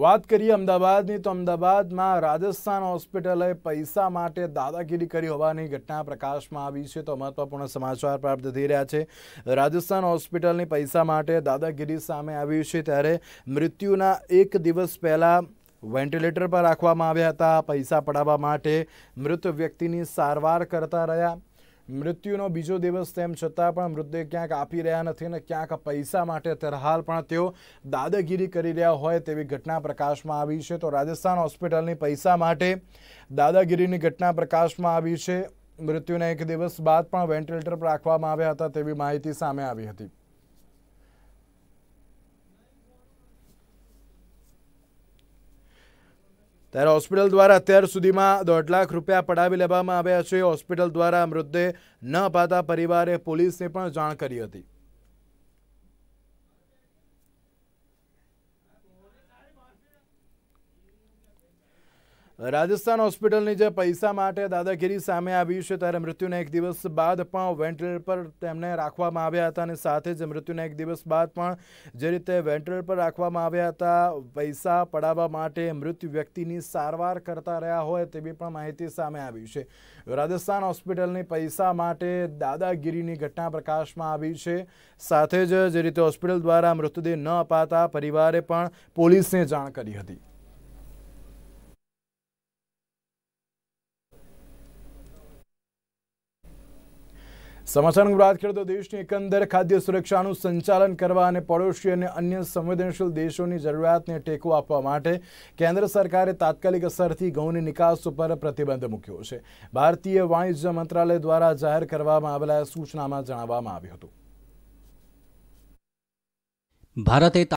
વાત કરીએ અમદાવાદની તો અમદાવાદમાં રાજસ્થાન હોસ્પિટલે પૈસા માટે દાદાગીરી કરી હોવાની ઘટના પ્રકાશમાં આવી છે તો મહત્વપૂર્ણ સમાચાર પ્રાપ્ત થઈ રહ્યા છે રાજસ્થાન હોસ્પિટલની પૈસા માટે દાદાગીરી સામે આવી છે ત્યારે મૃત્યુના એક દિવસ પહેલાં વેન્ટિલેટર પર રાખવામાં આવ્યા હતા પૈસા પડાવવા માટે મૃત વ્યક્તિની સારવાર કરતા રહ્યા મૃત્યુનો બીજો દિવસ તેમ છતાં પણ મૃતદેહ ક્યાંક આપી રહ્યા નથી ને ક્યાંક પૈસા માટે અત્યારે હાલ પણ તેઓ દાદાગીરી કરી રહ્યા હોય તેવી ઘટના પ્રકાશમાં આવી છે તો રાજસ્થાન હોસ્પિટલની પૈસા માટે દાદાગીરીની ઘટના પ્રકાશમાં આવી છે મૃત્યુના એક દિવસ બાદ પણ વેન્ટિલેટર પર રાખવામાં આવ્યા હતા તેવી માહિતી સામે આવી હતી ત્યારે હોસ્પિટલ દ્વારા અત્યાર સુધીમાં દોઢ લાખ રૂપિયા પડાવી લેવામાં આવ્યા છે હોસ્પિટલ દ્વારા મૃતદેહ ન અપાતા પરિવારે પોલીસને પણ જાણ કરી હતી રાજસ્થાન હોસ્પિટલની જે પૈસા માટે દાદાગીરી સામે આવી છે ત્યારે મૃત્યુના એક દિવસ બાદ પણ વેન્ટિલેટર પર તેમને રાખવામાં આવ્યા હતા અને સાથે જ મૃત્યુના એક દિવસ બાદ પણ જે રીતે વેન્ટિલેટર પર રાખવામાં આવ્યા હતા પૈસા પડાવવા માટે મૃત વ્યક્તિની સારવાર કરતા રહ્યા હોય તેવી પણ માહિતી સામે આવી છે રાજસ્થાન હોસ્પિટલની પૈસા માટે દાદાગીરીની ઘટના પ્રકાશમાં આવી છે સાથે જ જે રીતે હોસ્પિટલ દ્વારા મૃતદેહ ન અપાતા પરિવારે પણ પોલીસને જાણ કરી હતી સમાચારનું વાત ખેડૂતો દેશની એકંદર ખાદ્ય સુરક્ષાનું સંચાલન કરવા અને પડોશી અને અન્ય સંવેદનશીલ દેશોની જરૂરિયાતને ટેકો આપવા માટે કેન્દ્ર સરકારે તાત્કાલિક અસરથી ઘઉંની નિકાસ ઉપર પ્રતિબંધ મૂક્યો છે ભારતીય વાણિજ્ય મંત્રાલય દ્વારા જાહેર કરવામાં આવેલા સૂચનામાં જણાવવામાં આવ્યું હતું ભારતે